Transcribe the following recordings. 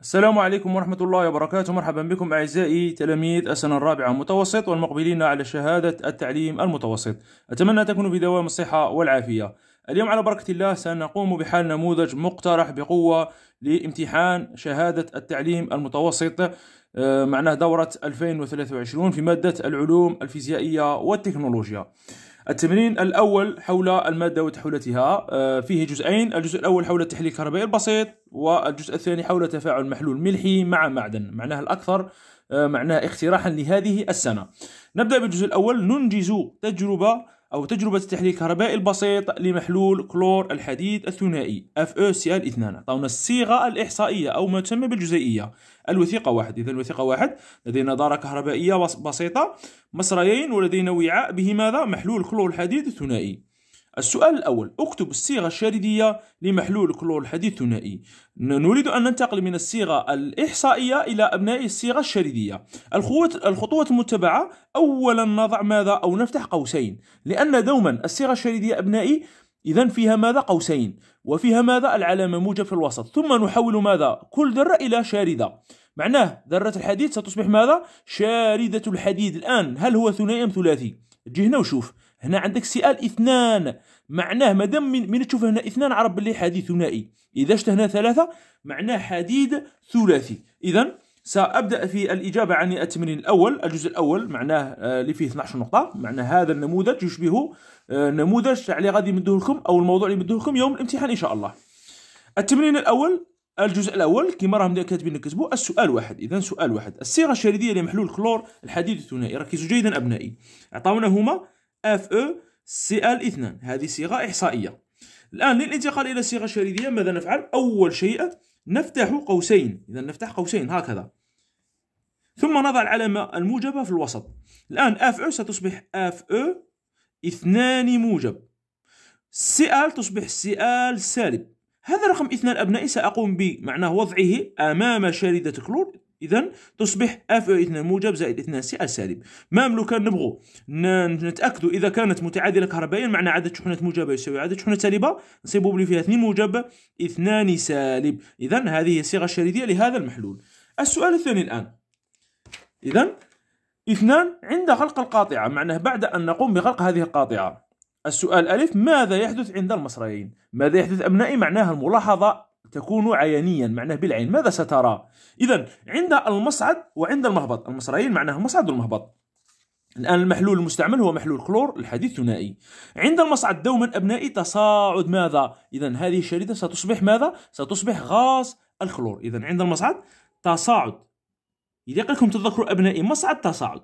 السلام عليكم ورحمة الله وبركاته مرحبا بكم أعزائي تلاميذ السنة الرابعة متوسط والمقبلين على شهادة التعليم المتوسط أتمنى تكونوا في دوام الصحة والعافية اليوم على بركة الله سنقوم بحل نموذج مقترح بقوة لامتحان شهادة التعليم المتوسط آه، معناه دورة 2023 في مادة العلوم الفيزيائية والتكنولوجيا التمرين الأول حول المادة وتحولتها آه، فيه جزئين الجزء الأول حول التحليل الكهربائي البسيط والجزء الثاني حول تفاعل محلول ملحي مع معدن معناها الأكثر آه، معناه اقتراحا لهذه السنة نبدأ بالجزء الأول ننجز تجربة أو تجربة التحليل الكهربائي البسيط لمحلول كلور الحديد الثنائي FeCl2 أعطونا الصيغة الإحصائية أو ما تسمى بالجزيئية الوثيقة واحد إذا الوثيقة واحد لدينا دارة كهربائية بسيطة مصريين ولدينا وعاء به ماذا محلول كلور الحديد ثنائي السؤال الأول اكتب الصيغة الشاردية لمحلول كلور الحديد ثنائي نريد أن ننتقل من الصيغة الإحصائية إلى أبناء الصيغة الشاردية الخطوات المتبعة أولا نضع ماذا أو نفتح قوسين لأن دوما الصيغة الشاردية أبنائي إذا فيها ماذا قوسين وفيها ماذا العلامة موجب في الوسط ثم نحول ماذا كل ذرة إلى شاردة معناه ذرة الحديد ستصبح ماذا شاردة الحديد الآن هل هو ثنائي أم ثلاثي تجي هنا وشوف هنا عندك سؤال اثنان معناه مادام من, من تشوف هنا اثنان عرب باللي حديد ثنائي اذا شفت هنا ثلاثه معناه حديد ثلاثي اذا سابدا في الاجابه عن التمرين الاول الجزء الاول معناه آه، اللي فيه 12 نقطه معناه هذا النموذج يشبه آه، نموذج اللي غادي يمدوه لكم او الموضوع اللي يمدوه لكم يوم الامتحان ان شاء الله التمرين الاول الجزء الاول كما راهم كاتبين كتبوا السؤال واحد اذا سؤال واحد الصيغه الشريديه لمحلول كلور الحديد الثنائي ركزوا جيدا ابنائي عطاونا هما اف او e سي ال اثنان هذه صيغه احصائيه الان للانتقال الى الصيغه الشريديه ماذا نفعل اول شيء نفتح قوسين اذا نفتح قوسين هكذا ثم نضع العلامه الموجبه في الوسط الان اف او e ستصبح اف او e اثنان موجب سي ال تصبح سي ال سالب هذا رقم اثنان أبنائي سأقوم بمعناه وضعه أمام شاردة كلور إذا تصبح اف او موجب زائد اثنان سي على السالب ما لو كان نبغو نتأكدوا إذا كانت متعادلة كهربائيا معنى عدد شحنات موجبة يساوي عدد شحنات سالبة نصيبوا بلي فيها اثنين موجب اثنان سالب إذا هذه هي الصيغة الشريدية لهذا المحلول السؤال الثاني الآن إذا اثنان عند خلق القاطعة معناه بعد أن نقوم بخلق هذه القاطعة السؤال ألف ماذا يحدث عند المصريين؟ ماذا يحدث أبنائي؟ معناها الملاحظة تكون عينيا معناه بالعين ماذا سترى؟ إذا عند المصعد وعند المهبط المصريين معناها المصعد والمهبط الآن المحلول المستعمل هو محلول كلور الحديث ثنائي عند المصعد دوما أبنائي تصاعد ماذا؟ إذا هذه الشريدة ستصبح ماذا؟ ستصبح غاز الكلور إذا عند المصعد تصاعد إذا لكم تذكروا أبنائي مصعد تصاعد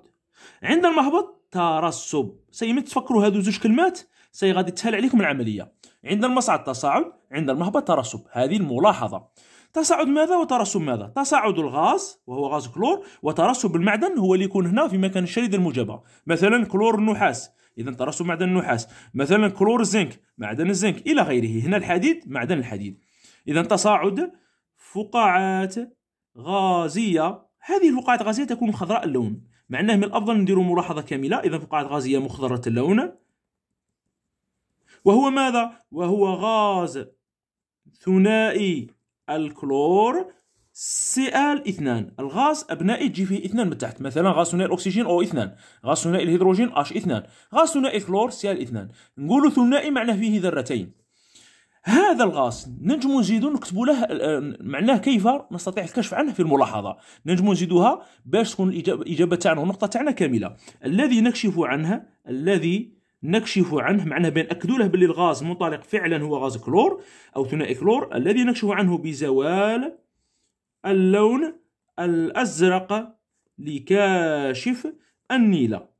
عند المهبط ترسب سي ملي تفكروا هادو زوج كلمات سي غادي تسهل عليكم العمليه عند المصعد تصاعد عند المهبط ترسب هذه الملاحظه تصاعد ماذا وترسب ماذا؟ تصاعد الغاز وهو غاز كلور وترسب المعدن هو اللي يكون هنا في مكان الشريد الموجبه مثلا كلور النحاس إذا ترسب معدن النحاس مثلا كلور الزنك معدن الزنك إلى غيره هنا الحديد معدن الحديد إذا تصاعد فقاعات غازية هذه الفقاعات الغازية تكون خضراء اللون مع انه من الافضل نديروا ملاحظه كامله اذا فقاعه غازيه مخضره اللون وهو ماذا وهو غاز ثنائي الكلور سي ال اثنان الغاز ابنائي تجي فيه اثنان من تحت مثلا غاز ثنائي الاكسجين او اثنان غاز ثنائي الهيدروجين اش اثنان غاز ثنائي الكلور سي ال اثنان نقولوا ثنائي معناه فيه ذرتين هذا الغاز نجم نزيد نكتب له آه، معناه كيف نستطيع الكشف عنه في الملاحظه نجم نزيدها باش تكون الاجابه تاعنا والنقطه تاعنا كامله الذي نكشف عنه الذي نكشف عنه معناه بين اكدوا له باللي الغاز منطلق فعلا هو غاز كلور او ثنائي كلور الذي نكشف عنه بزوال اللون الازرق لكاشف النيله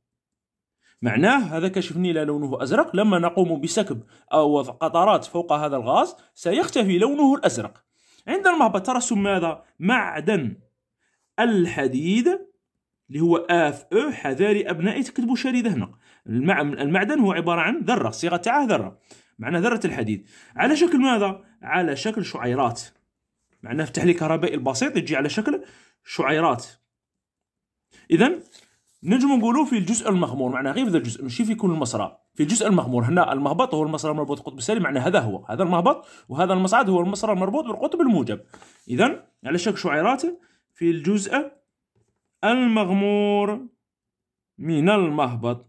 معناه هذاك النيل لونه أزرق لما نقوم بسكب أو وضع قطرات فوق هذا الغاز سيختفي لونه الأزرق عند المهبط ترسم ماذا؟ معدن الحديد اللي هو اف او حذاري ابنائي تكتبوا شريد هنا المعدن هو عباره عن ذره صيغه تاعه ذره معنى ذره الحديد على شكل ماذا على شكل شعيرات معناه في التحليل الكهربائي البسيط يجي على شكل شعيرات اذا نجم نقولوا في الجزء المغمور معناه غير في الجزء ماشي في كل المسرى في الجزء المغمور هنا المهبط هو المسرى المربوط بالقطب السالب معناه هذا هو هذا المهبط وهذا المصعد هو المسرى المربوط بالقطب الموجب اذا على شكل شعيرات في الجزء المغمور من المهبط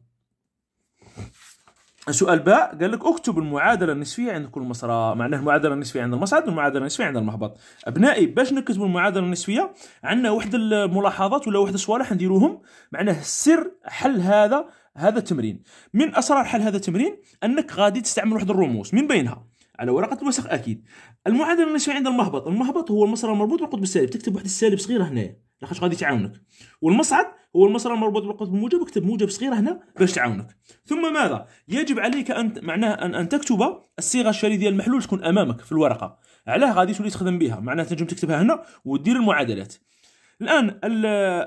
سؤال باء قال لك اكتب المعادله النسبيه عند كل مسرى معناه المعادله النسبيه عند المصعد والمعادله النسبيه عند المهبط ابنائي باش نكتبوا المعادله النسبيه عندنا واحد الملاحظات ولا واحد الصوالح نديروهم معناه سر حل هذا هذا التمرين من اسرار حل هذا التمرين انك غادي تستعمل واحد الرموز من بينها على ورقه الوسخ اكيد المعادله النسبيه عند المهبط المهبط هو المسرى المربوط بالقطب السالب تكتب واحد السالب صغير هنايا لاخاطش غادي تعاونك والمصعد هو المصدر المربوط بالقطب الموجب اكتب موجب صغيره هنا باش تعاونك ثم ماذا يجب عليك ان معناه ان, أن تكتب الصيغه الشريديه المحلول تكون امامك في الورقه علاه غادي تولي تخدم بها معناه تنجم تكتبها هنا ودير المعادلات الان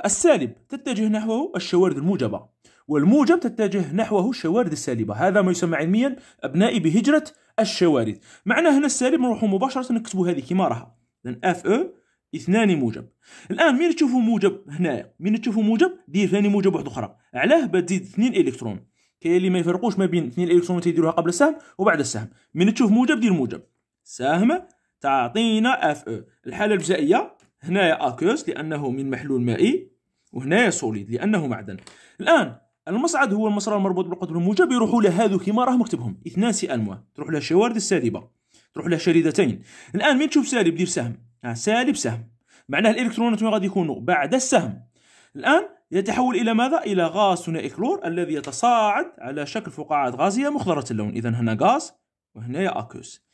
السالب تتجه نحوه الشوارد الموجبه والموجب تتجه نحوه الشوارد السالبه هذا ما يسمى علميا ابنائي بهجره الشوارد معناه هنا السالب نروحوا مباشره نكتبوا هذه كما راها اف او اثنان موجب الان مين تشوفوا موجب هنايا مين تشوفوا موجب دير ثاني موجب واحد اخرى علاه بتزيد اثنين الكترون كاين اللي ما يفرقوش ما بين اثنين الكترون تيديروها قبل السهم وبعد السهم مين تشوف موجب دير موجب سهم تعطينا اف او e. الحاله الجزائيه هنايا اكوس لانه من محلول مائي وهنايا سوليد لانه معدن الان المصعد هو المسار المربوط بالقطب الموجب يروحوا له هذو كيما راه مكتبهم اثنان سي الموا تروح له الشوارد السالبه تروح له شريدتين الان مين تشوف سالب دير سهم آه، سالب سهم معناه الالكترونات وين غادي يكونوا بعد السهم الان يتحول الى ماذا الى غاز ثنائي كلور الذي يتصاعد على شكل فقاعات غازيه مخضره اللون اذا هنا غاز وهنا اكوس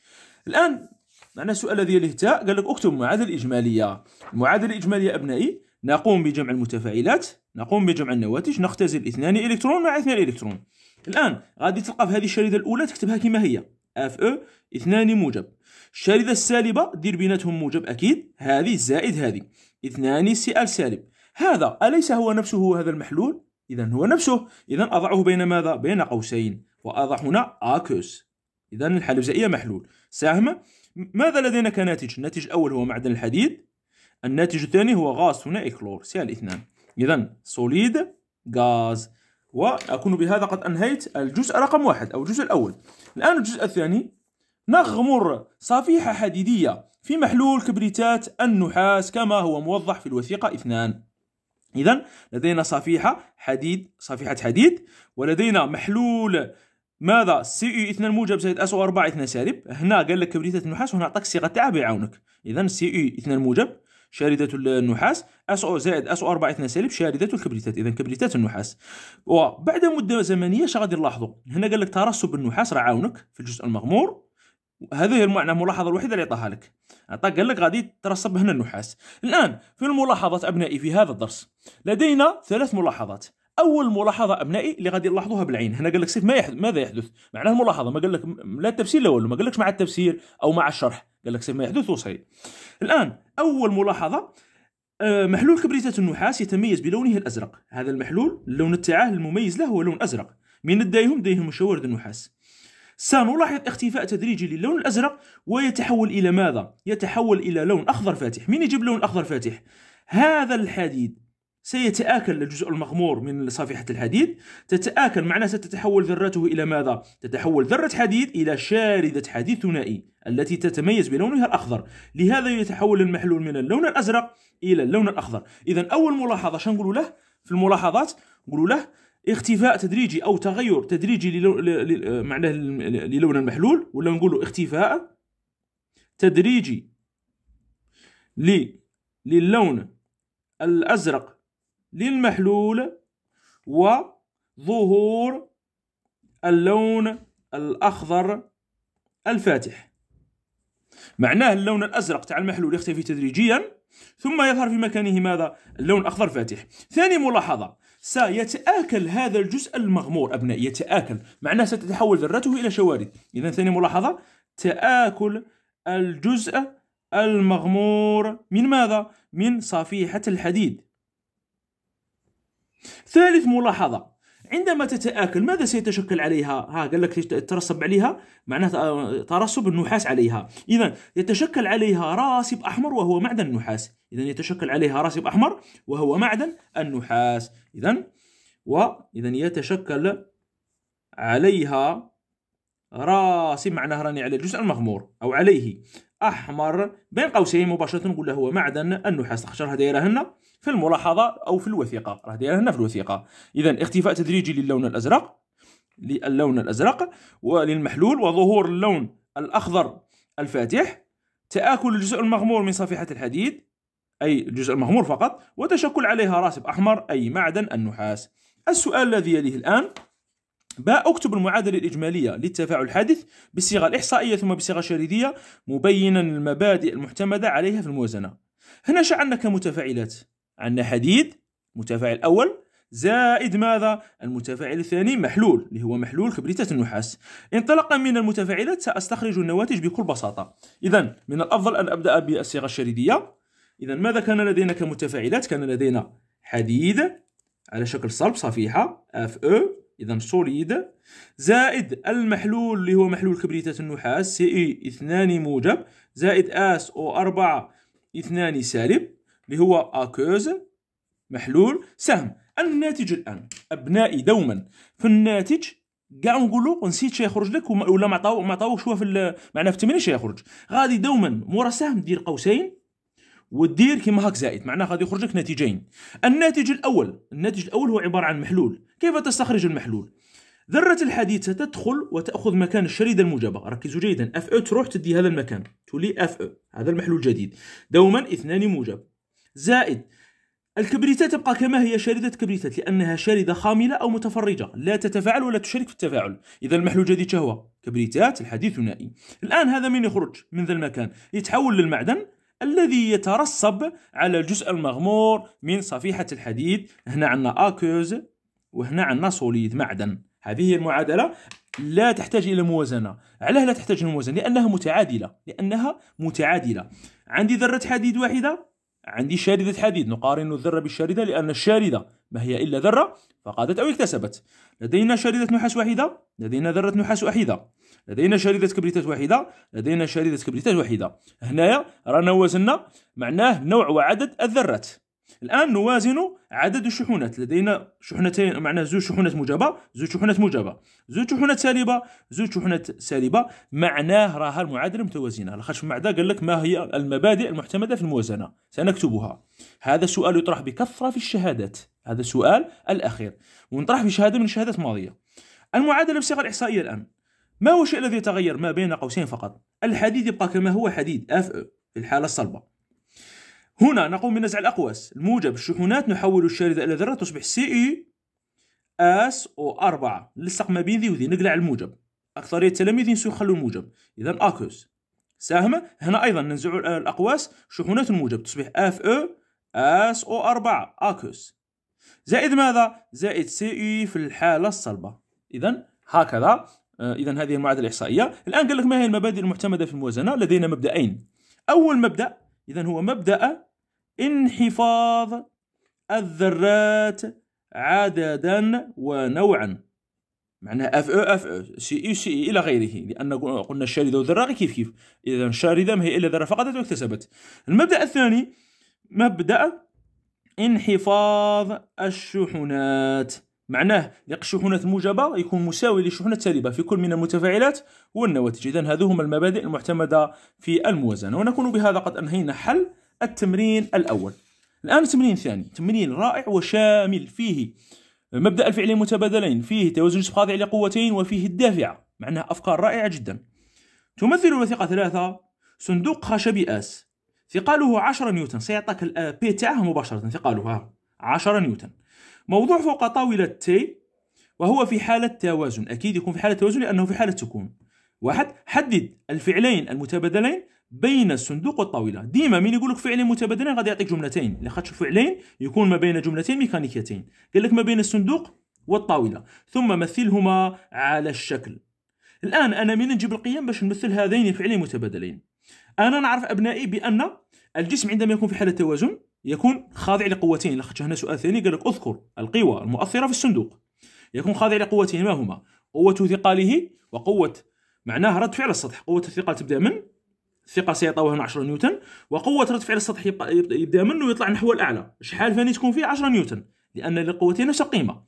الان معنا السؤال الذي يليه تاء قال لك اكتب المعادله الاجماليه المعادله الاجماليه ابنائي نقوم بجمع المتفاعلات نقوم بجمع النواتج نختزل اثنان الكترون مع اثنان الكترون الان غادي تلقى في هذه الشريده الاولى تكتبها كما هي اف او e اثنان موجب الشاردة السالبة دير بيناتهم موجب أكيد هذه زائد هذه اثنان سي ال سالب هذا أليس هو نفسه هذا المحلول؟ إذا هو نفسه إذا أضعه بين ماذا؟ بين قوسين وأضع هنا آكوس إذا الحالة الجزائية محلول ساهمة ماذا لدينا كناتج؟ الناتج الأول هو معدن الحديد الناتج الثاني هو غاز ثنائي كلور سي ال اثنان إذا سوليد غاز وأكون بهذا قد أنهيت الجزء رقم واحد أو الجزء الأول الآن الجزء الثاني نغمر صفيحة حديدية في محلول كبريتات النحاس كما هو موضح في الوثيقة اثنان إذا لدينا صفيحة حديد صفيحة حديد ولدينا محلول ماذا سي اي 2 موجب زائد اس او 4 2 سالب هنا قال لك كبريتات النحاس وهنا عطاك الصيغه تاعها بعونك اذا سي اي 2 موجب شاردة النحاس اس او زايد اس او SO4 2 سالب شاردة الكبريتات إذا كبريتات النحاس وبعد مدة زمنية اش غادي نلاحظوا هنا قال لك ترسب النحاس راه عاونك في الجزء المغمور هذه هي المعنى الملاحظه الوحيده اللي عطاها لك عطاك قال لك غادي ترسب هنا النحاس الان في الملاحظات ابنائي في هذا الدرس لدينا ثلاث ملاحظات اول ملاحظه ابنائي اللي غادي نلاحظوها بالعين هنا قال لك سيف ما يحدث ماذا يحدث معناه الملاحظه ما قال لك لا التفسير لا والو ما قال لكش مع التفسير او مع الشرح قال لك سيف ما يحدث وصحيح الان اول ملاحظه آه، محلول كبريتات النحاس يتميز بلونه الازرق هذا المحلول اللون تاعه المميز له هو لون ازرق من الدايهم دايهم مشورد النحاس سنلاحظ اختفاء تدريجي للون الازرق ويتحول الى ماذا يتحول الى لون اخضر فاتح مين يجيب لون اخضر فاتح هذا الحديد سيتآكل الجزء المغمور من صفيحة الحديد تتآكل معناه ستتحول ذرته إلى ماذا؟ تتحول ذرة حديد إلى شاردة حديد ثنائي التي تتميز بلونها الأخضر لهذا يتحول المحلول من اللون الأزرق إلى اللون الأخضر إذا أول ملاحظة شنقولوا له في الملاحظات نقولوا له اختفاء تدريجي او تغير تدريجي للون معناه للون المحلول ولا له اختفاء تدريجي للون الازرق للمحلول وظهور اللون الأخضر الفاتح معناه اللون الأزرق تاع المحلول يختفي تدريجيا ثم يظهر في مكانه ماذا؟ اللون الأخضر فاتح ثاني ملاحظة سيتآكل هذا الجزء المغمور أبنائي يتآكل معناه ستتحول ذرته إلى شوارد إذا ثاني ملاحظة تآكل الجزء المغمور من ماذا؟ من صفيحة الحديد ثالث ملاحظة عندما تتآكل ماذا سيتشكل عليها؟ ها قال لك ترسب عليها معناه ترسب النحاس عليها، إذا يتشكل عليها راسب أحمر وهو معدن النحاس، إذا يتشكل عليها راسب أحمر وهو معدن النحاس، إذا وإذا يتشكل عليها راسي معناه راني على الجزء المغمور او عليه احمر بين قوسين مباشره نقول له هو معدن النحاس خاطر راه هنا في الملاحظه او في الوثيقه راه هنا في الوثيقه اذا اختفاء تدريجي للون الازرق للون الازرق وللمحلول وظهور اللون الاخضر الفاتح تآكل الجزء المغمور من صفيحة الحديد أي الجزء المغمور فقط وتشكل عليها راسب أحمر أي معدن النحاس السؤال الذي يليه الآن باء اكتب المعادلة الإجمالية للتفاعل الحادث بالصيغة الإحصائية ثم بصيغة شريدية مبينا المبادئ المعتمدة عليها في الموازنة هنا شعلنا كمتفاعلات عندنا حديد متفاعل أول زائد ماذا المتفاعل الثاني محلول اللي هو محلول كبريتة النحاس انطلاقا من المتفاعلات سأستخرج النواتج بكل بساطة إذا من الأفضل أن أبدأ بالصيغة الشريدية إذا ماذا كان لدينا كمتفاعلات كان لدينا حديد على شكل صلب صفيحة اف او e اذا سوليد زائد المحلول اللي هو محلول كبريتات النحاس سي اي اثنان موجب زائد اس او أربعة اثنان سالب اللي هو اكوز محلول سهم الناتج الان ابنائي دوما في الناتج كاع نقولوا نسيت شي يخرج لك ولا ما عطاو ما عطاوش هو في معنا في التمرين شي يخرج غادي دوما مورا سهم دير قوسين ودير كيما هاك زائد معناه غادي يخرج لك نتيجين الناتج الاول الناتج الاول هو عباره عن محلول كيف تستخرج المحلول ذرة الحديد ستدخل وتأخذ مكان الشريدة الموجبة ركزوا جيدا اف او e تروح تدي هذا المكان تولي اف او هذا المحلول الجديد دوما اثنان موجب زائد الكبريتات تبقى كما هي شاردة كبريتات لأنها شاردة خاملة أو متفرجة لا تتفاعل ولا تشارك في التفاعل إذا المحلول الجديد شهوة كبريتات الحديد ثنائي الآن هذا من يخرج من ذا المكان يتحول للمعدن الذي يترصب على الجزء المغمور من صفيحة الحديد هنا عندنا أكوز وهنا عندنا سوليد معدن هذه هي المعادلة لا تحتاج إلى موازنة علاه لا تحتاج إلى موازنة لأنها متعادلة لأنها متعادلة عندي ذرة حديد واحدة عندي شاردة حديد نقارن الذرة بالشاردة لأن الشاردة ما هي إلا ذرة فقادت أو اكتسبت لدينا شريدة نحاس واحدة لدينا ذرة نحاس واحدة لدينا شريدة كبريتات واحدة لدينا شريدة كبريتات واحدة هنايا رانا وزننا معناه نوع وعدد الذرات الان نوازن عدد الشحونات لدينا شحنتين معنا زوج شحونات موجبه زوج شحونات موجبه زوج شحونات سالبه زوج شحونات سالبه معناه راها المعادله متوازنه لاخاطش بعد قال لك ما هي المبادئ المعتمده في الموازنه سنكتبها هذا السؤال يطرح بكثره في الشهادات هذا السؤال الاخير ونطرح في شهاده من الشهادات الماضيه المعادله بصيغه الاحصائيه الان ما هو الشيء الذي يتغير ما بين قوسين فقط الحديد يبقى كما هو حديد اف في الحاله الصلبه هنا نقوم بنزع الأقواس الموجب الشحنات نحول الشاردة إلى ذرة تصبح سي إي اس او أربعة نلصق ما بين ذي وذي نقلع الموجب اكثريه التلاميذ ينسوا يخلوا الموجب اذا اكوس ساهمة هنا ايضا ننزع الاقواس شحنات الموجب تصبح اف او اس او أربعة اكوس زائد ماذا زائد سي اي e في الحاله الصلبه اذا هكذا آه، اذا هذه المعادله الاحصائيه الان قال لك ما هي المبادئ المعتمده في الموازنه لدينا مبدأين اول مبدا اذا هو مبدا انحفاظ الذرات عددا ونوعا معناها اف او اف او سي اي سي اي الى غيره لان قلنا الشارده والذره غير كيف كيف اذا الشارده ما هي الا ذره فقدت واكتسبت المبدا الثاني مبدا انحفاظ الشحنات معناه لق الشحنات الموجبه يكون مساوي للشحنه السالبه في كل من المتفاعلات والنواتج اذا هذو هما المبادئ المعتمده في الموازنه ونكون بهذا قد انهينا حل التمرين الأول الآن التمرين الثاني تمرين رائع وشامل فيه مبدأ الفعلين متبادلين فيه توازن جسم خاضع لقوتين وفيه الدافعة معناها أفكار رائعة جدا تمثل الوثيقة ثلاثة صندوق خشبي آس ثقاله 10 نيوتن سيعطيك البي تاعه مباشرة ثقاله 10 نيوتن موضوع فوق طاولة تي وهو في حالة توازن أكيد يكون في حالة توازن لأنه في حالة تكون واحد حدد الفعلين المتبادلين بين الصندوق والطاوله ديما مين يقول لك فعلين متبادلين غادي يعطيك جملتين لاخاطش فعلين يكون ما بين جملتين ميكانيكيتين قال لك ما بين الصندوق والطاوله ثم مثلهما على الشكل الان انا مين نجيب القيم باش نمثل هذين الفعلين متبادلين انا نعرف ابنائي بان الجسم عندما يكون في حاله توازن يكون خاضع لقوتين لاخاطش هنا سؤال ثاني قال لك اذكر القوى المؤثره في الصندوق يكون خاضع لقوتين ما هما قوه ثقاله وقوه معناه رد فعل السطح قوه الثقل تبدا من الثقه سيعطيوها 10 نيوتن وقوه رد فعل السطح يبدا منه ويطلع نحو الاعلى شحال فاني تكون فيه 10 نيوتن لان لقوتين نفس القيمه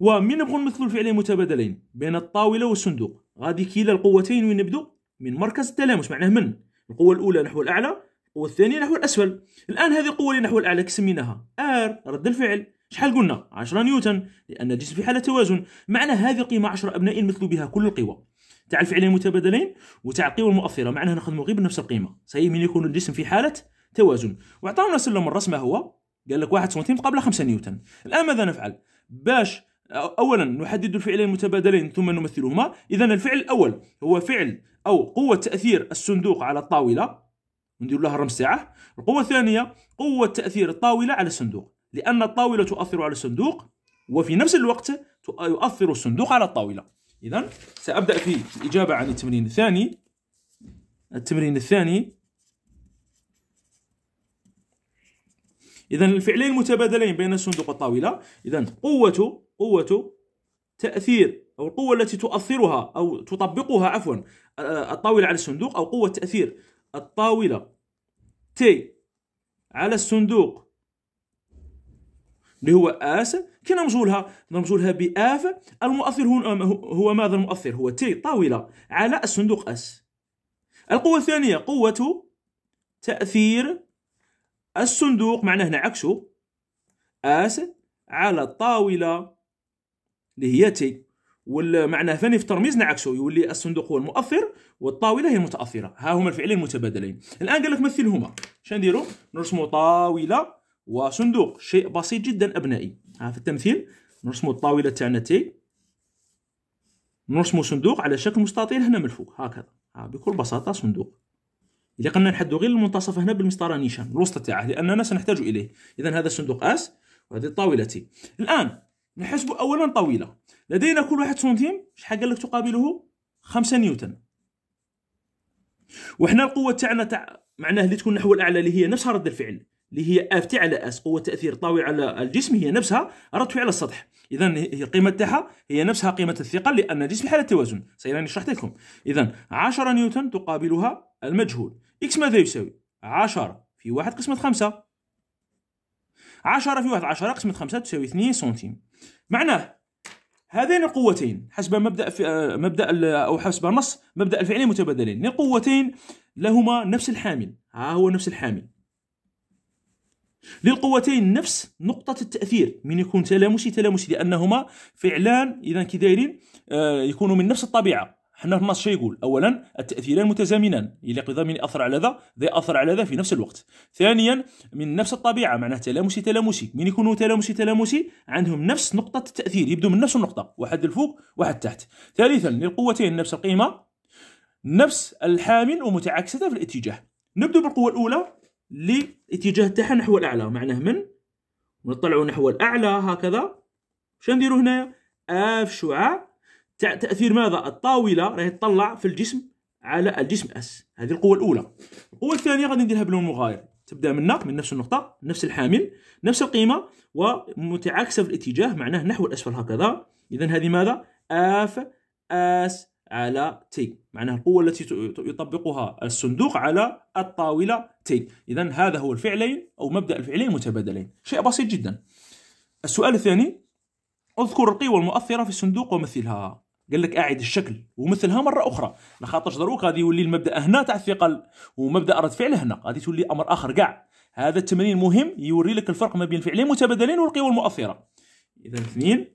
ومن نبغوا نمثلوا الفعلين متبادلين بين الطاوله والصندوق غادي كلا القوتين وين نبدو من مركز التلامس معناه من القوه الاولى نحو الاعلى القوه الثانيه نحو الاسفل الان هذه القوه اللي نحو الاعلى سميناها ار رد الفعل شحال قلنا 10 نيوتن لان الجسم في حاله توازن معنى هذه القيمه 10 ابناء مثلوا بها كل القوى تاع الفعلين المتبادلين وتاع القيمه المؤثره معناها نخدموا غير بنفس القيمه صحيح من يكون الجسم في حاله توازن واعطانا سلم الرسمه ما هو قال لك 1 سنتيم قبل 5 نيوتن الان ماذا نفعل باش اولا نحدد الفعلين المتبادلين ثم نمثلهما اذا الفعل الاول هو فعل او قوه تاثير الصندوق على الطاوله ندير لها الرمز تاعه القوه الثانيه قوه تاثير الطاوله على الصندوق لان الطاوله تؤثر على الصندوق وفي نفس الوقت يؤثر الصندوق على الطاوله إذا سأبدأ في الإجابة عن التمرين الثاني التمرين الثاني إذا الفعلين المتبادلين بين الصندوق والطاولة إذا قوة قوة تأثير أو القوة التي تؤثرها أو تطبقها عفوا الطاولة على الصندوق أو قوة تأثير الطاولة تي على الصندوق اللي هو اس كي نمجولها نرمجولها باف المؤثر هو ماذا المؤثر هو تي طاوله على الصندوق اس القوه الثانيه قوه تاثير الصندوق معناه هنا عكسه اس على الطاوله اللي هي تي والمعنى ثاني في الترميز نعكسه يولي الصندوق هو المؤثر والطاوله هي المتاثره ها هما الفعلين المتبادلين الان قال لك مثلهما نديرو نرسمو طاوله وصندوق شيء بسيط جدا أبنائي ها في التمثيل نرسم الطاولة تاعنا تي نرسم صندوق على شكل مستطيل هنا من الفوق هكذا ها بكل بساطة صندوق إذا قلنا نحدو غير المنتصف هنا بالمسطرة نيشان الوسط تاعه لأننا سنحتاج إليه إذا هذا صندوق أس وهذه الطاولة تي الآن نحسب أولا طويله لدينا كل واحد سنتيم شحال قال لك تقابله 5 نيوتن وحنا القوة تاعنا تاع معناه اللي تكون نحو الأعلى اللي هي نفسها رد الفعل اللي هي اف تي على اس قوه تاثير طاوي على الجسم هي نفسها رتوي على السطح اذا هي القيمه تاعها هي نفسها قيمه الثقل لان الجسم في حاله توازن سيراني شرحت لكم اذا 10 نيوتن تقابلها المجهول اكس ماذا يساوي 10 في 1 قسمه 5 10 في 1 10 قسمه 5 تساوي 2 سنتيم معناه هذين القوتين حسب مبدا في مبدا او حسب نص مبدا الفعلين المتبادلين، القوتين لهما نفس الحامل ها هو نفس الحامل للقوتين نفس نقطة التأثير من يكون تلامسي تلامسي لأنهما فعلان إذا كي دايرين آه، يكونوا من نفس الطبيعة حنا في النص يقول اولا التاثيران متزامنان الى قضى من اثر على ذا ذا اثر على ذا في نفس الوقت ثانيا من نفس الطبيعه معناه تلامسي تلامسي من يكونوا تلامسي تلامسي عندهم نفس نقطه التاثير يبدو من نفس النقطه واحد الفوق واحد تحت ثالثا للقوتين نفس القيمه نفس الحامل ومتعاكسه في الاتجاه نبدو بالقوه الاولى للاتجاه تاعها نحو الاعلى معناه من ونطلعوا نحو الاعلى هكذا شنو نديروا هنايا اف شعاع تاثير ماذا الطاوله راهي تطلع في الجسم على الجسم اس هذه القوه الاولى القوه الثانيه غادي نديرها بلون مغاير تبدا من من نفس النقطه نفس الحامل نفس القيمه ومتعاكسه في الاتجاه معناه نحو الاسفل هكذا اذا هذه ماذا اف اس على تي معناها القوة التي يطبقها الصندوق على الطاولة تي إذا هذا هو الفعلين أو مبدأ الفعلين المتبادلين شيء بسيط جدا السؤال الثاني اذكر القوى المؤثرة في الصندوق ومثلها قال لك اعد الشكل ومثلها مره اخرى لخاطرش دروك غادي يولي المبدا هنا تاع الثقل ومبدا رد فعل هنا غادي تولي امر اخر كاع هذا التمرين مهم يوري لك الفرق ما بين الفعلين المتبادلين والقوى المؤثره اذا اثنين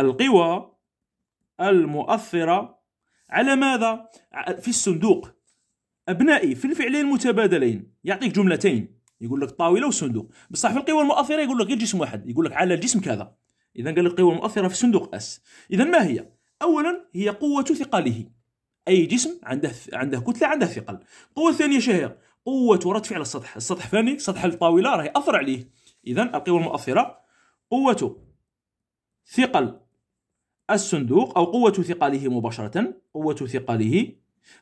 القوى المؤثرة على ماذا؟ في الصندوق أبنائي في الفعلين المتبادلين يعطيك جملتين يقول لك طاولة وصندوق بصح في القوى المؤثرة يقول لك غير جسم واحد يقول لك على الجسم كذا إذا قال لك القوى المؤثرة في الصندوق أس إذا ما هي؟ أولا هي قوة ثقله أي جسم عنده عنده كتلة عنده ثقل قوة ثانية شهية قوة رد فعل السطح السطح الثاني سطح الطاولة راه أثر عليه إذا القوى المؤثرة قوة ثقل الصندوق أو قوة ثقاله مباشرة قوة ثقاله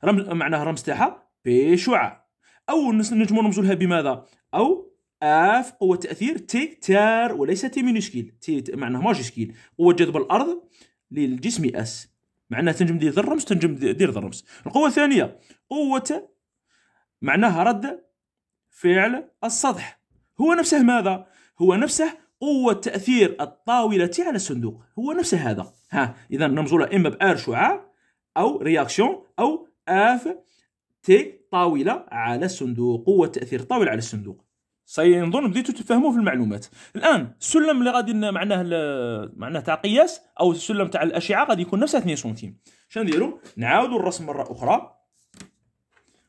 رمز معناه رمز تاعها بي شعاع أو نجم لها بماذا أو اف قوة تأثير تي تار وليس تي مينوسكيل تي معناه ماجيسكيل قوة جذب الأرض للجسم اس معناه تنجم دير الرمز تنجم دير الرمز القوة الثانية قوة معناها رد فعل السطح هو نفسه ماذا؟ هو نفسه قوة تأثير الطاولة على الصندوق هو نفسه هذا ها اذا نمزولها اما بار شعاع او رياكسيون او اف تي طاوله على الصندوق قوه تاثير الطاوله على الصندوق سي نظن بديتو تفهموا في المعلومات الان السلم اللي غادي معناه معناه تاع قياس او السلم تاع الاشعه غادي يكون نفسه 2 سنتيم شنو نديرو نعاودوا الرسم مره اخرى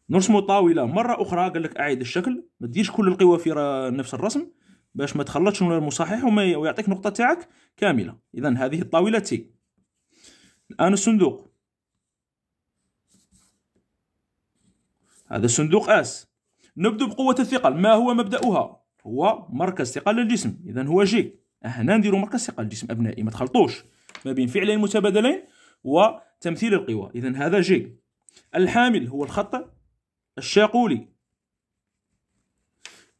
نرسموا طاوله مره اخرى قال لك اعيد الشكل ما تديش كل القوى في نفس الرسم باش ما تخلطش من المصحح ويعطيك نقطة تاعك كاملة إذا هذه الطاولة تي الآن الصندوق هذا الصندوق اس نبدأ بقوة الثقل ما هو مبدأها هو مركز ثقل للجسم إذا هو جي هنا نديرو مركز ثقل للجسم أبنائي ما تخلطوش ما بين فعلين متبادلين وتمثيل القوى إذا هذا جي الحامل هو الخط الشاقولي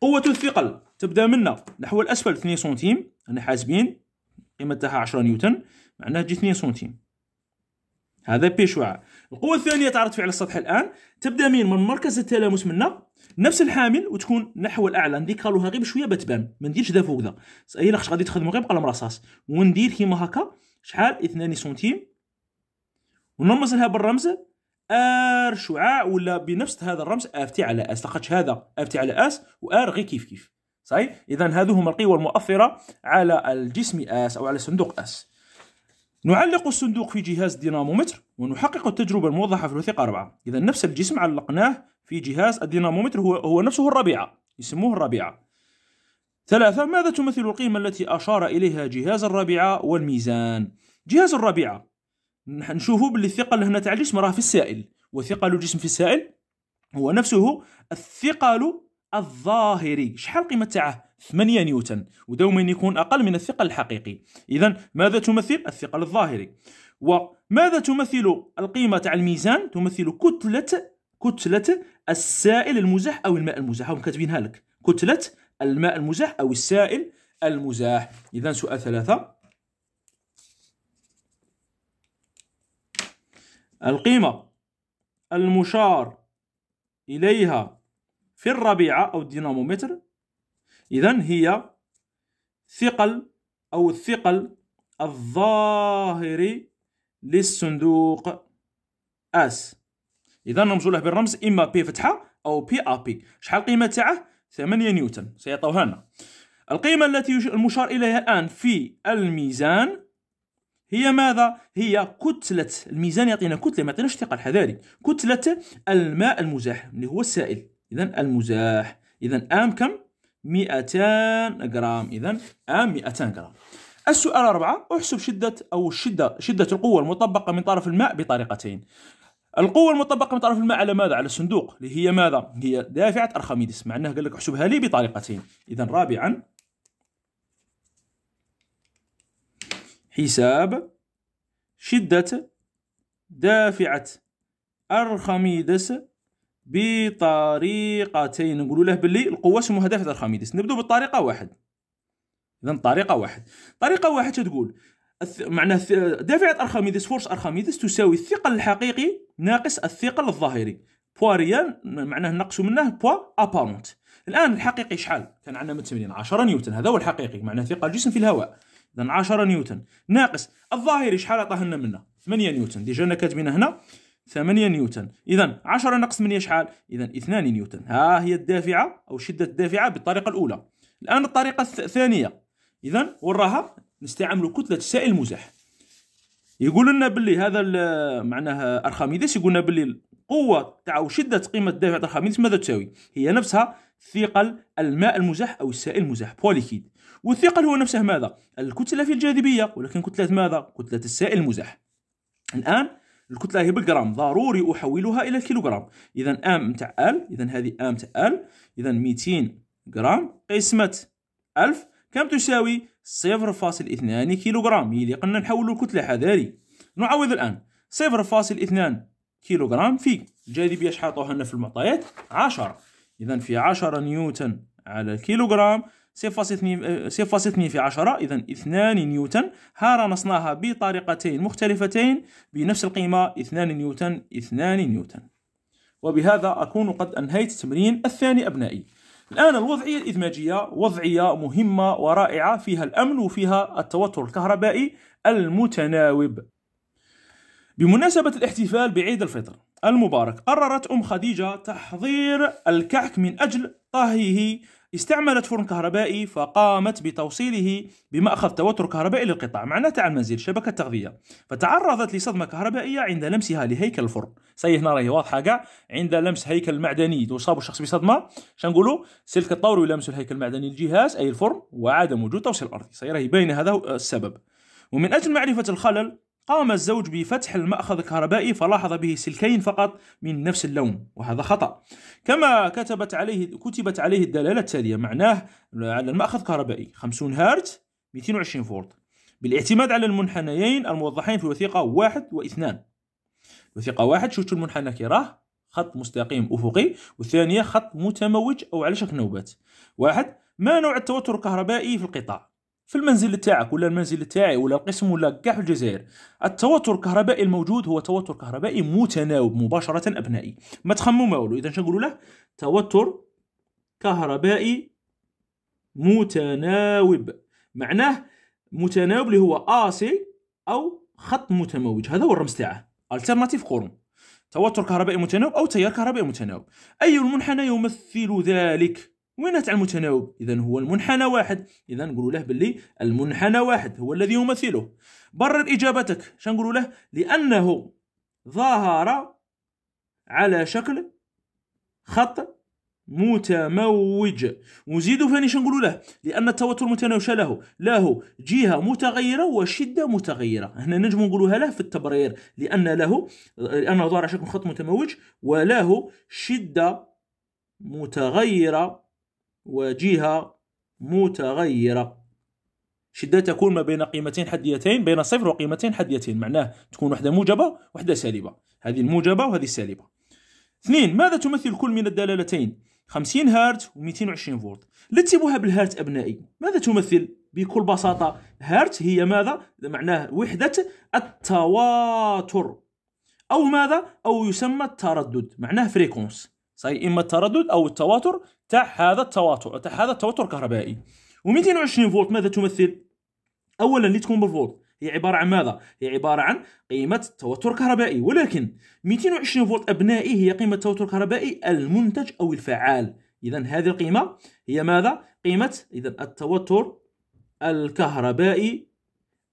قوة الثقل تبدا منا نحو الاسفل 2 سنتيم احنا حاسبين القيمه تاعها 10 نيوتن معناها تجي 2 سنتيم هذا بي شعاع القوة الثانية تاع رتفع على السطح الآن تبدا من من مركز التلامس منا نفس الحامل وتكون نحو الأعلى ندير كالوها غير بشوية بتبان ما نديرش ذا فوق ذا أي خش غادي تخدمو غير بقلم رصاص وندير كيما هكا شحال 2 سنتيم ونرمز لها بالرمز ار شعاع ولا بنفس هذا الرمز اف تي على اس لقد هذا اف تي على اس وار غير كيف كيف صحيح اذا هذو هما القوى المؤثره على الجسم اس او على صندوق اس نعلق الصندوق في جهاز الدينامومتر ونحقق التجربة الموضحة في الوثيقة 4 إذا نفس الجسم علقناه في جهاز الدينامومتر هو, هو نفسه الربيعة يسموه الربيعة ثلاثة ماذا تمثل القيمة التي أشار إليها جهاز الربيعة والميزان؟ جهاز الربيعة نشوفوا باللي الثقل هنا تاع الجسم راه في السائل وثقل الجسم في السائل هو نفسه الثقل الظاهري شحال قيمه تاعه 8 نيوتن ودوما يكون اقل من الثقل الحقيقي اذا ماذا تمثل الثقل الظاهري وماذا تمثل القيمه تاع الميزان تمثل كتله كتله السائل المزاح او الماء المزاح هم كاتبينها لك كتله الماء المزاح او السائل المزاح اذا سؤال ثلاثة القيمة المشار إليها في الربيعة أو الدينامومتر إذا هي ثقل أو الثقل الظاهري للصندوق اس اذا نمزو له بالرمز اما بي فتحه او بي ا بي شحال القيمه تاعه 8 نيوتن سيعطوها لنا القيمه التي المشار اليها الان في الميزان هي ماذا؟ هي كتلة الميزان يعطينا كتلة ما يعطيناش الثقل حذاري كتلة الماء المزاح اللي هو السائل إذا المزاح إذا أم كم؟ 200 جرام إذا أم 200 جرام السؤال أربعة احسب شدة أو الشدة شدة القوة المطبقة من طرف الماء بطريقتين القوة المطبقة من طرف الماء على ماذا؟ على الصندوق اللي هي ماذا؟ هي دافعة أرخميدس مع أنه قال لك احسبها لي بطريقتين إذا رابعا حساب شدة دافعة أرخميدس بطريقتين نقولوا له باللي القوة اسمها دافعة أرخميدس نبدو بالطريقة واحد إذا طريقة واحد طريقة واحد تقول معناه دافعة أرخميدس فورس أرخميدس تساوي الثقل الحقيقي ناقص الثقل الظاهري بواريا معناه نقص منه بوا أبارونت الآن الحقيقي شحال؟ كان عندنا من التمرين 10 نيوتن هذا هو الحقيقي معناه ثقل الجسم في الهواء اذا 10 نيوتن ناقص الظاهر شحال لنا منه 8 نيوتن ديجا انا كاتبين هنا 8 نيوتن اذا 10 ناقص 8 شحال اذا 2 نيوتن ها هي الدافعه او شده الدافعه بالطريقه الاولى الان الطريقه الثانيه اذا وراها نستعمل كتله السائل المزاح يقول لنا باللي هذا معناه ارخميدس يقول لنا باللي القوه تاع شده قيمه دافعه ارخميدس ماذا تساوي هي نفسها ثقل الماء المزاح او السائل المزاح بوليكيد والثقل هو نفسه ماذا؟ الكتلة في الجاذبية ولكن كتلة ماذا؟ كتلة السائل المزاح الآن الكتلة هي بالجرام ضروري أحولها إلى الكيلوغرام إذا أم تاع أل إذا هذه أم تاع أل إذا 200 جرام قسمة 1000 كم تساوي 0.2 كيلوغرام هي اللي قلنا نحولوا الكتلة حذاري نعوض الآن 0.2 كيلوغرام في الجاذبية شحال عطوها لنا في المعطيات 10 إذا في 10 نيوتن على الكيلوغرام 0.2 آه، في 10 إذا 2 نيوتن ها رمصناها بطريقتين مختلفتين بنفس القيمة 2 نيوتن 2 نيوتن وبهذا أكون قد أنهيت التمرين الثاني أبنائي الآن الوضعية الإدماجية وضعية مهمة ورائعة فيها الأمن وفيها التوتر الكهربائي المتناوب بمناسبة الاحتفال بعيد الفطر المبارك قررت أم خديجة تحضير الكعك من أجل طهيه استعملت فرن كهربائي فقامت بتوصيله بمأخذ توتر كهربائي للقطاع معناتها على المنزل شبكة تغذية فتعرضت لصدمة كهربائية عند لمسها لهيكل الفرن سي هنا راهي واضحة كاع عند لمس هيكل معدني تصاب الشخص بصدمة شنقولوا سلك الطور يلمس الهيكل المعدني الجهاز أي الفرن وعدم وجود توصيل أرضي سي راهي باينة هذا السبب ومن أجل معرفة الخلل قام الزوج بفتح المأخذ الكهربائي فلاحظ به سلكين فقط من نفس اللون وهذا خطأ كما كتبت عليه كتبت عليه الدلالة التالية معناه على المأخذ الكهربائي 50 هرتز 220 فولت بالاعتماد على المنحنيين الموضحين في وثيقة واحد واثنان وثيقة واحد شفتوا المنحنى كي راه خط مستقيم أفقي والثانية خط متموج أو على شكل نوبات واحد ما نوع التوتر الكهربائي في القطاع في المنزل تاعك ولا المنزل تاعي ولا القسم ولا كاع في الجزائر التوتر الكهربائي الموجود هو توتر كهربائي متناوب مباشره ابنائي ما تخمموا ما والو اذا نقولوا له توتر كهربائي متناوب معناه متناوب اللي هو اسي او خط متموج هذا هو الرمز تاعه الترناتيف قرون توتر كهربائي متناوب او تيار كهربائي متناوب اي المنحنى يمثل ذلك وين تاع المتناوب اذا هو المنحنى واحد اذا نقولوا له باللي المنحنى واحد هو الذي يمثله برر اجابتك شنقولوا له لانه ظهر على شكل خط متموج وزيدوا ثاني شنقولوا له لان التوتر المتناوش له له جهه متغيره وشده متغيره هنا نجم نقولوها له في التبرير لان له لانه ظهر على شكل خط متموج وله شده متغيره وجهة متغيرة شدة تكون ما بين قيمتين حديتين بين صفر وقيمتين حديتين معناه تكون واحدة موجبة واحدة سالبة هذه الموجبة وهذه السالبة اثنين ماذا تمثل كل من الدلالتين 50 هرت و220 فولت رتبوها بالهرتز أبنائي ماذا تمثل بكل بساطة هرت هي ماذا معناه وحدة التواتر أو ماذا أو يسمى التردد معناه فريكونس صحيح إما التردد أو التواتر تاع هذا التواتر تاع هذا التوتر الكهربائي و220 فولت ماذا تمثل اولا اللي تكون بالفولت هي عباره عن ماذا هي عباره عن قيمه التوتر الكهربائي ولكن 220 فولت ابنائي هي قيمه التوتر الكهربائي المنتج او الفعال اذا هذه القيمه هي ماذا قيمه اذا التوتر الكهربائي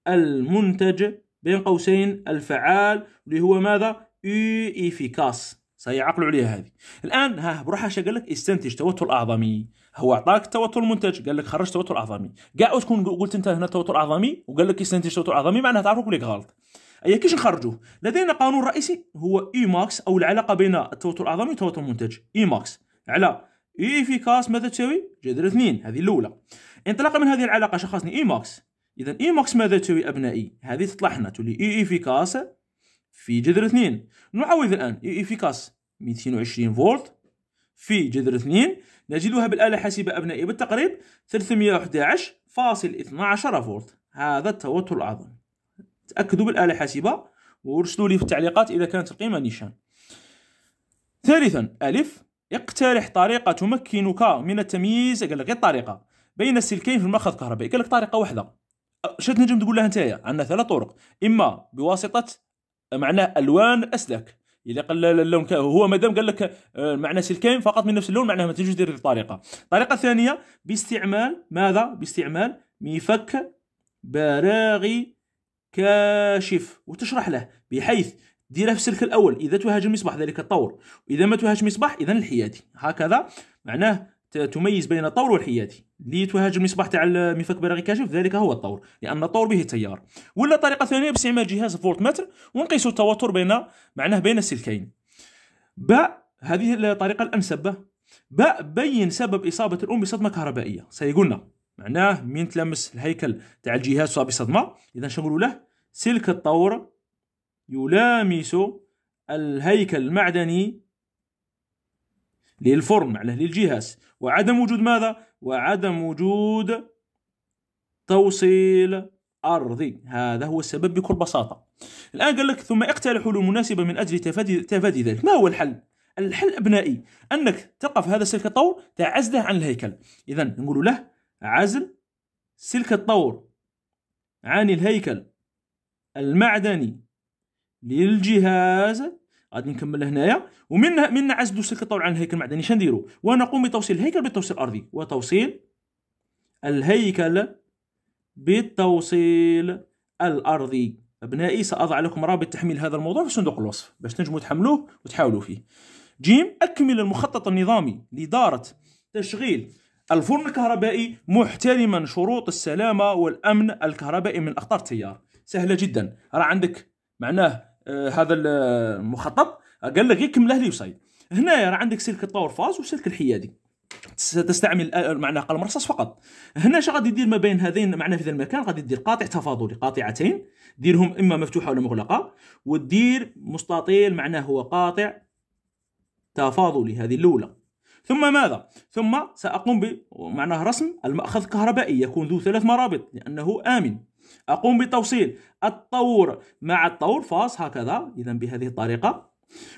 المنتج بين قوسين الفعال اللي هو ماذا اي افيكاس سيعقلوا عليها هذه الان ها بروحها قال لك استنتج توتر اعظمي هو اعطاك توتر المنتج قال لك خرج توتر اعظمي كاع تكون قلت انت هنا توتر اعظمي وقال لك استنتج توتر اعظمي معناها تعرفوا كليك غلط اي كيش نخرجوه لدينا قانون رئيسي هو اي ماكس او العلاقه بين التوتر الاعظمي وتوتر المنتج اي ماكس على اي كاس ماذا تساوي جذر اثنين هذه الاولى انطلاقا من هذه العلاقه شخصني اي ماكس اذا اي ماكس ماذا تساوي ابنائي هذه تطلع هنا تولي اي اي في جذر اثنين نعوض الان اي كاس 220 فولت في جذر 2 نجدها بالآلة حاسبة أبنائي بالتقريب 311.12 فولت هذا التوتر الأعظم تأكدوا بالآلة الحاسبة وارسلوا لي في التعليقات إذا كانت القيمة نيشان ثالثا ألف اقترح طريقة تمكنك من التمييز قال لك الطريقة بين السلكين في المأخذ الكهربائي قال لك طريقة واحدة شنو تنجم تقول لها أنت عندنا ثلاث طرق إما بواسطة معناه ألوان الأسلاك اذا قال اللون ك... هو مادام قال لك آه، معنى سلكين فقط من نفس اللون معناه ما تنجمش دير الطريقه الطريقه الثانيه باستعمال ماذا باستعمال مفك براغي كاشف وتشرح له بحيث ديرها في السلك الاول اذا تهاج المصباح ذلك الطور واذا ما تهاج المصباح اذا الحيادي هكذا معناه تميز بين الطور والحيادي اللي تهاجم المصباح تاع المفك بلاغي كاشف ذلك هو الطور لان الطور به التيار ولا طريقه ثانيه باستعمال جهاز فولت متر ونقيس التوتر بين معناه بين السلكين باء هذه الطريقه الانسب باء بين سبب اصابه الام بصدمه كهربائيه سيقولنا معناه من تلمس الهيكل تاع الجهاز صاب بصدمه اذا شنقولوا له سلك الطور يلامس الهيكل المعدني للفرن على للجهاز وعدم وجود ماذا وعدم وجود توصيل أرضي هذا هو السبب بكل بساطة الآن قال لك ثم اقتل حلول مناسبة من أجل تفادي, تفادي ذلك ما هو الحل؟ الحل أبنائي أنك تقف هذا سلك الطور تعزله عن الهيكل إذا نقول له عزل سلك الطور عن الهيكل المعدني للجهاز غادي نكمل هنايا ومن من عزل السلك الطول على الهيكل المعدني اش نديرو ونقوم بتوصيل الهيكل بالتوصيل الارضي وتوصيل الهيكل بالتوصيل الارضي ابنائي ساضع لكم رابط تحميل هذا الموضوع في صندوق الوصف باش تنجموا تحملوه وتحاولوا فيه جيم اكمل المخطط النظامي لاداره تشغيل الفرن الكهربائي محترما شروط السلامه والامن الكهربائي من اخطار التيار سهله جدا راه عندك معناه آه، هذا المخطط قال لك غير كمله لي وصاي هنايا راه عندك سلك الطور فاز وسلك الحيادي ستستعمل آه، معناه قلم رصاص فقط هنا اش غادي دير ما بين هذين معناه في ذا المكان غادي دير قاطع تفاضلي قاطعتين ديرهم اما مفتوحه ولا مغلقه ودير مستطيل معناه هو قاطع تفاضلي هذه الاولى ثم ماذا؟ ثم سأقوم بمعناه رسم المأخذ كهربائي يكون ذو ثلاث مرابط لأنه آمن أقوم بتوصيل الطور مع الطور فاص هكذا إذا بهذه الطريقة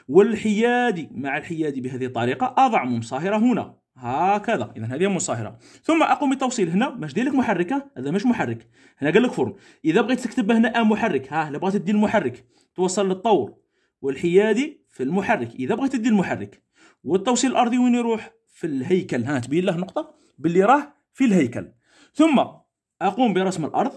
والحيادي مع الحيادي بهذه الطريقة أضع منصهرة هنا هكذا اذا هذه منصهره ثم اقوم بتوصيل هنا مش دير لك محركه هذا مش محرك هنا قال لك فرن اذا بغيت تكتب هنا ا محرك ها الا بغيت تدير المحرك توصل للطور والحيادي في المحرك اذا بغيت تدي المحرك والتوصيل الارضي وين يروح في الهيكل ها تبين له نقطه باللي راه في الهيكل ثم اقوم برسم الارض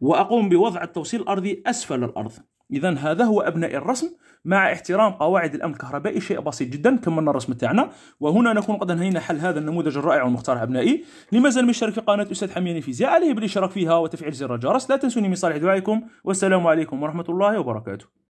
وأقوم بوضع التوصيل الأرضي أسفل الأرض إذا هذا هو أبناء الرسم مع احترام قواعد الأمن الكهربائي شيء بسيط جدا كملنا الرسم تاعنا وهنا نكون قد انهينا حل هذا النموذج الرائع والمختار أبنائي لمازال مشترك في قناة أستاذ حمياني فيزياء عليه بالاشتراك فيها وتفعيل زر الجرس لا تنسوني من صالح دعائكم والسلام عليكم ورحمة الله وبركاته